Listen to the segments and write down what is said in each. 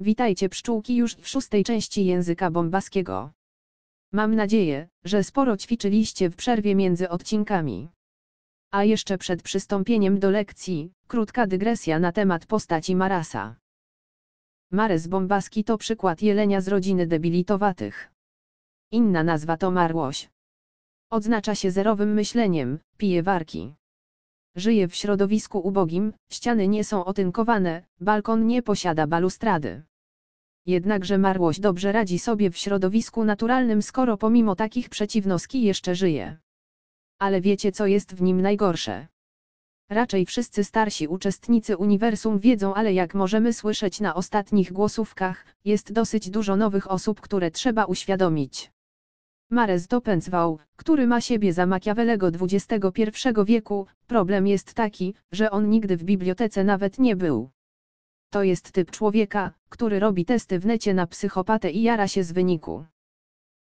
Witajcie pszczółki już w szóstej części języka bombaskiego. Mam nadzieję, że sporo ćwiczyliście w przerwie między odcinkami. A jeszcze przed przystąpieniem do lekcji, krótka dygresja na temat postaci Marasa. Mares bombaski to przykład jelenia z rodziny debilitowatych. Inna nazwa to marłoś. Odznacza się zerowym myśleniem, pije warki. Żyje w środowisku ubogim, ściany nie są otynkowane, balkon nie posiada balustrady jednakże marłość dobrze radzi sobie w środowisku naturalnym skoro pomimo takich przeciwności jeszcze żyje. Ale wiecie co jest w nim najgorsze. Raczej wszyscy starsi uczestnicy uniwersum wiedzą, ale jak możemy słyszeć na ostatnich głosówkach, jest dosyć dużo nowych osób, które trzeba uświadomić. Mares Dopenswał, który ma siebie za Machiavellego XXI wieku, problem jest taki, że on nigdy w bibliotece nawet nie był. To jest typ człowieka, który robi testy w necie na psychopatę i jara się z wyniku.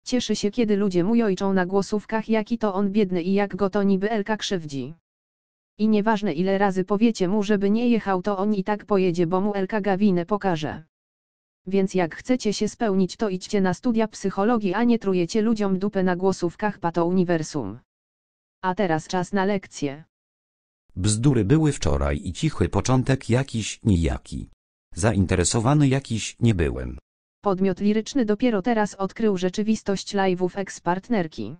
Cieszy się kiedy ludzie mu jojczą na głosówkach jaki to on biedny i jak go to niby Elka krzywdzi. I nieważne ile razy powiecie mu żeby nie jechał to on i tak pojedzie bo mu Elka gawinę pokaże. Więc jak chcecie się spełnić to idźcie na studia psychologii a nie trujecie ludziom dupę na głosówkach pato uniwersum. A teraz czas na lekcję. Bzdury były wczoraj i cichy początek jakiś nijaki. Zainteresowany jakiś nie byłem. Podmiot liryczny dopiero teraz odkrył rzeczywistość live'ów ekspartnerki.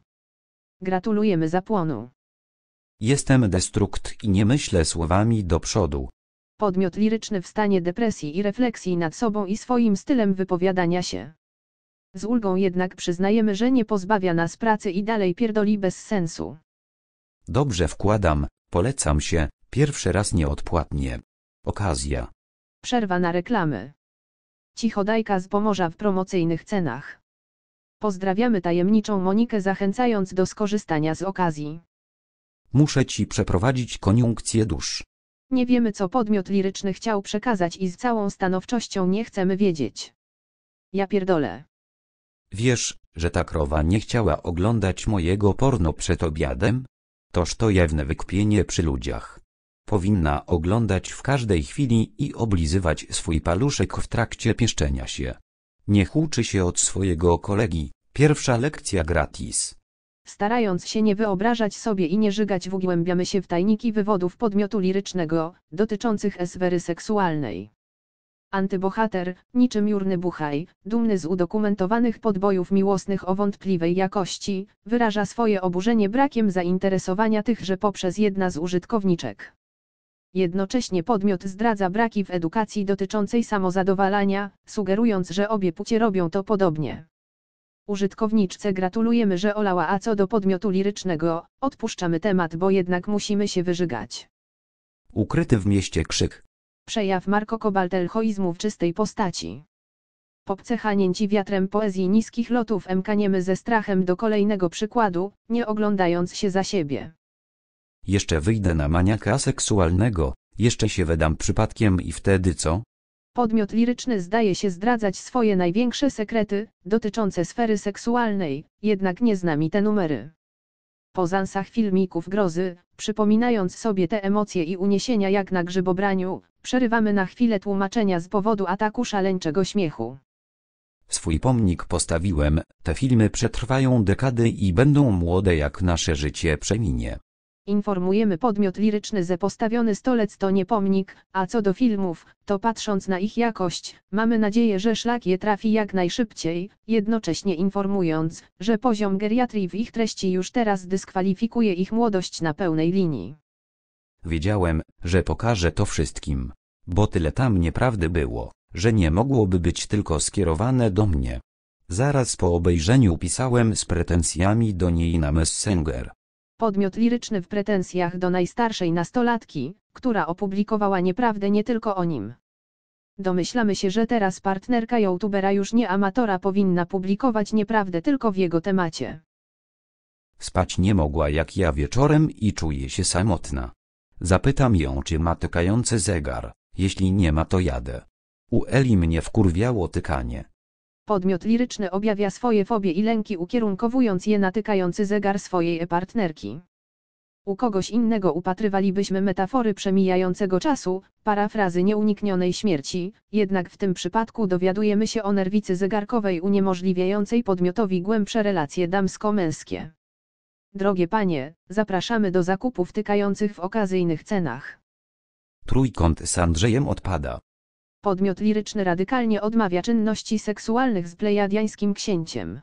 Gratulujemy zapłonu. Jestem destrukt i nie myślę słowami do przodu. Podmiot liryczny w stanie depresji i refleksji nad sobą i swoim stylem wypowiadania się. Z ulgą jednak przyznajemy, że nie pozbawia nas pracy i dalej pierdoli bez sensu. Dobrze wkładam, polecam się, pierwszy raz nieodpłatnie. Okazja. Przerwa na reklamy. Cichodajka z Pomorza w promocyjnych cenach. Pozdrawiamy tajemniczą Monikę zachęcając do skorzystania z okazji. Muszę ci przeprowadzić koniunkcję dusz. Nie wiemy co podmiot liryczny chciał przekazać i z całą stanowczością nie chcemy wiedzieć. Ja pierdolę. Wiesz, że ta krowa nie chciała oglądać mojego porno przed obiadem? Toż to jawne wykpienie przy ludziach. Powinna oglądać w każdej chwili i oblizywać swój paluszek w trakcie pieszczenia się. Niech uczy się od swojego kolegi. Pierwsza lekcja gratis. Starając się nie wyobrażać sobie i nie żygać wgłębiamy się w tajniki wywodów podmiotu lirycznego, dotyczących eswery seksualnej. Antybohater, niczym Jurny Buchaj, dumny z udokumentowanych podbojów miłosnych o wątpliwej jakości, wyraża swoje oburzenie brakiem zainteresowania tychże poprzez jedna z użytkowniczek jednocześnie podmiot zdradza braki w edukacji dotyczącej samozadowalania, sugerując, że obie płcie robią to podobnie. Użytkowniczce gratulujemy, że olała, a co do podmiotu lirycznego, odpuszczamy temat, bo jednak musimy się wyżygać. Ukryty w mieście krzyk. Przejaw Marko Kobaltelchoizmu w czystej postaci. Popce hanięci wiatrem poezji niskich lotów mkaniemy ze strachem do kolejnego przykładu, nie oglądając się za siebie. Jeszcze wyjdę na maniaka seksualnego, jeszcze się wydam przypadkiem i wtedy co? Podmiot liryczny zdaje się zdradzać swoje największe sekrety, dotyczące sfery seksualnej, jednak nie zna mi te numery. Po zansach filmików grozy, przypominając sobie te emocje i uniesienia jak na grzybobraniu, przerywamy na chwilę tłumaczenia z powodu ataku szaleńczego śmiechu. Swój pomnik postawiłem, te filmy przetrwają dekady i będą młode jak nasze życie przeminie informujemy podmiot liryczny, że postawiony stolec to nie pomnik, a co do filmów, to patrząc na ich jakość, mamy nadzieję, że szlak je trafi jak najszybciej, jednocześnie informując, że poziom geriatrii w ich treści już teraz dyskwalifikuje ich młodość na pełnej linii. Wiedziałem, że pokażę to wszystkim. Bo tyle tam nieprawdy było, że nie mogłoby być tylko skierowane do mnie. Zaraz po obejrzeniu pisałem z pretensjami do niej na Messenger podmiot liryczny w pretensjach do najstarszej nastolatki, która opublikowała nieprawdę nie tylko o nim. Domyślamy się, że teraz partnerka youtubera już nie amatora powinna publikować nieprawdę tylko w jego temacie. Spać nie mogła jak ja wieczorem i czuje się samotna. Zapytam ją, czy ma tykający zegar, jeśli nie ma to jadę. U Eli mnie wkurwiało tykanie podmiot liryczny objawia swoje fobie i lęki ukierunkowując je na tykający zegar swojej e partnerki. U kogoś innego upatrywalibyśmy metafory przemijającego czasu, parafrazy nieuniknionej śmierci, jednak w tym przypadku dowiadujemy się o nerwicy zegarkowej uniemożliwiającej podmiotowi głębsze relacje damsko-męskie. Drogie panie, zapraszamy do zakupów tykających w okazyjnych cenach. Trójkąt z Andrzejem odpada. Podmiot liryczny radykalnie odmawia czynności seksualnych z plejadiańskim księciem.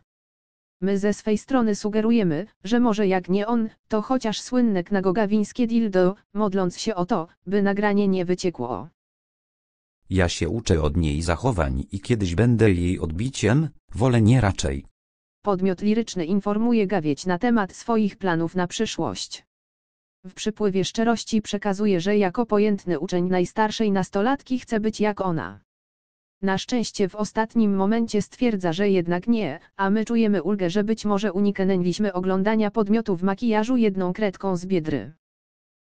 My ze swej strony sugerujemy, że może jak nie on, to chociaż słynne knagogawińskie dildo, modląc się o to, by nagranie nie wyciekło. Ja się uczę od niej zachowań i kiedyś będę jej odbiciem, wolę nie raczej. Podmiot liryczny informuje gawieć na temat swoich planów na przyszłość w przypływie szczerości przekazuje, że jako pojętny uczeń najstarszej nastolatki chce być jak ona. Na szczęście w ostatnim momencie stwierdza, że jednak nie, a my czujemy ulgę, że być może uniknęliśmy oglądania podmiotu w makijażu jedną kredką z biedry.